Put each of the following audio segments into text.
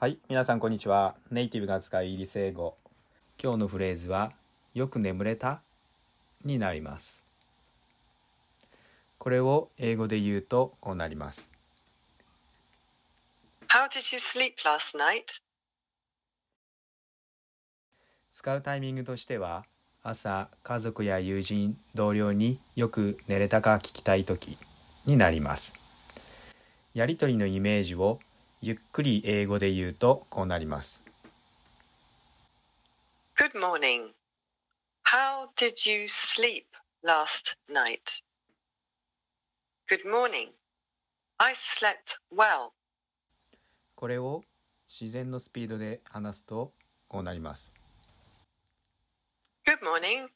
はい、皆さんこんにちは。ネイティブが使うイギリス英語。今日のフレーズは、よく眠れたになります。これを英語で言うとこうなります。使うタイミングとしては、朝、家族や友人、同僚によく寝れたか聞きたい時になります。やりとりのイメージをゆっくり英語で言うとこうなります。Good morning. How did you sleep last night? Good morning. I slept well. これを自然のスピードで話すとこうなります。Good morning.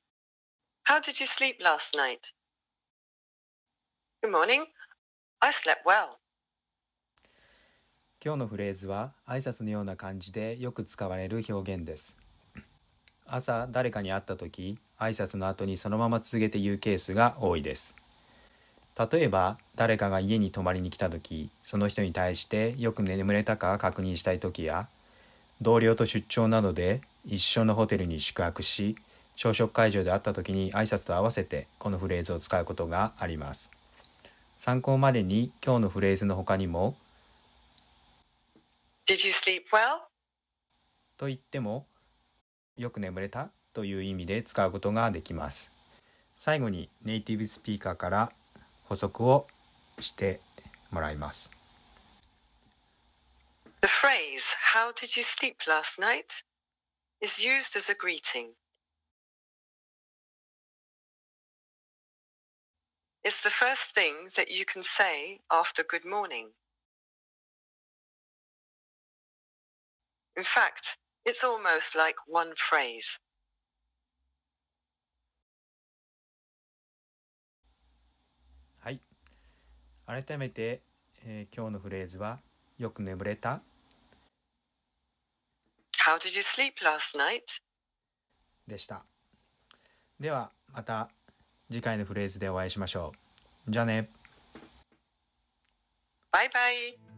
How did you sleep last night? Good morning. I slept well. 今日のフレーズは挨拶のような感じでよく使われる表現です。朝誰かに会った時挨拶の後にそのまま続けて言うケースが多いです。例えば誰かが家に泊まりに来た時その人に対してよく眠れたか確認したい時や同僚と出張などで一緒のホテルに宿泊し朝食会場で会った時に挨拶と合わせてこのフレーズを使うことがあります参考までに今日のフレーズの他にも Did you sleep well? と言っても、よく眠れたという意味で使うことができます。最後にネイティブスピーカーから補足をしてもらいます。The phrase, How did you sleep last night? is used as a greeting. It's the first thing that you can say after good morning. In fact, it's almost like one phrase. はい。改めて、えー、今日のフレーズは、よく眠れた ?How did you sleep last night? でした。では、また次回のフレーズでお会いしましょう。じゃあね。バイバイ。